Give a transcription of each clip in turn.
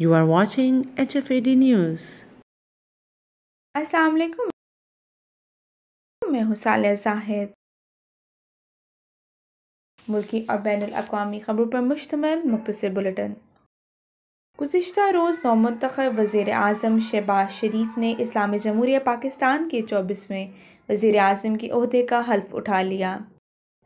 You are watching HFAD News. अस्सलाम वालेकुम मैं हूँ साल जाहिद मुल्की और बैन अवी खबरों पर मुश्तमल मुख्तर बुलेटिन गुज्त रोज़ नौ मंतखब वज़ी अजम शहबाज शरीफ ने इस्लामी जमहूरिया पाकिस्तान के चौबीसवें वज़ी अजम के अहदे का हल्फ उठा लिया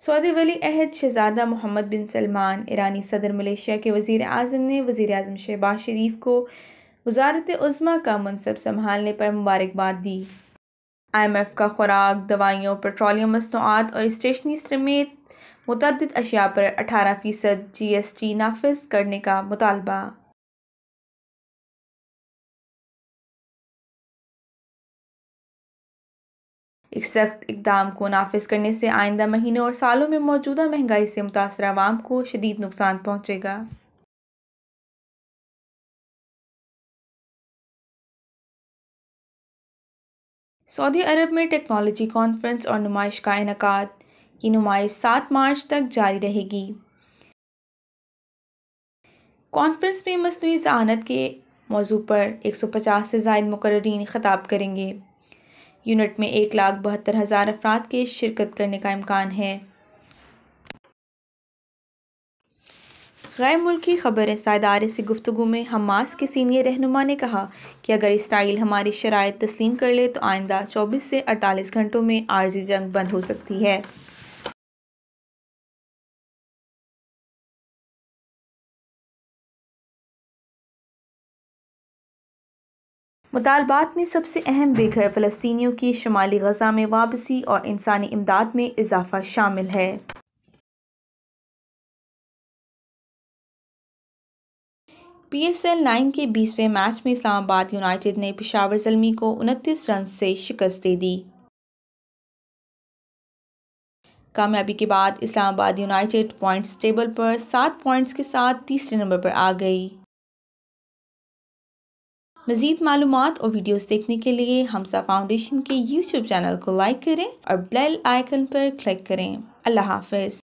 सऊदी वली अहद शहजादा मोहम्मद बिन सलमान ईरानी सदर मलेशिया के वजीर अजम ने वज़ी अजम शहबाज शरीफ को वजारत उज़मा का मनसब संभालने पर मुबारकबाद दी आई एम एफ़ का खुराक दवाइयों पेट्रोलियम मसनूआत और स्टेशनरी समेत मुतद अशिया पर अठारह फ़ीसद जी एस टी नाफज करने का मुतालबा एक सख्त इकदाम को नाफिज करने से आइंदा महीनों और सालों में मौजूदा महंगाई से मुतासर आवाम को शदीद नुकसान पहुँचेगा सऊदी अरब में टेक्नोलॉजी कॉन्फ्रेंस और नुमाइश का इनका की नुमाइश सात मार्च तक जारी रहेगी कॉन्फ्रेंस में मसनू जहानत के मौजू पर एक सौ पचास से जायद मुकर्रीन ख़ताब करेंगे यूनिट में एक लाख बहत्तर हज़ार अफराद के शिरकत करने का इम्कान है गैर मुल्की खबरें सायदारे से गुफ्तु में हमास के सीनियर रहनुमा ने कहा कि अगर इसराइल हमारी शराय तस्लीम कर ले तो आइंदा चौबीस से अड़तालीस घंटों में आर्जी जंग बंद हो सकती है मुतालबात में सबसे अहम बेघर फ़लस्तियों की शुमाली गजा में वापसी और इंसानी इमदाद में इजाफा शामिल है पी एस एल नाइन के बीसवें मैच में इस्लामाबाद यूनाइटेड ने पिशावर जलमी को उनतीस रन से शिकस्त दे दी कामयाबी के बाद इस्लामाबाद यूनाइटेड पॉइंट्स टेबल पर सात पॉइंट्स के साथ तीसरे नंबर पर आ गई मज़ीद मालूम और वीडियोस देखने के लिए हमसा फाउंडेशन के यूट्यूब चैनल को लाइक करें और बेल आइकन पर क्लिक करें अल्लाह हाफिज़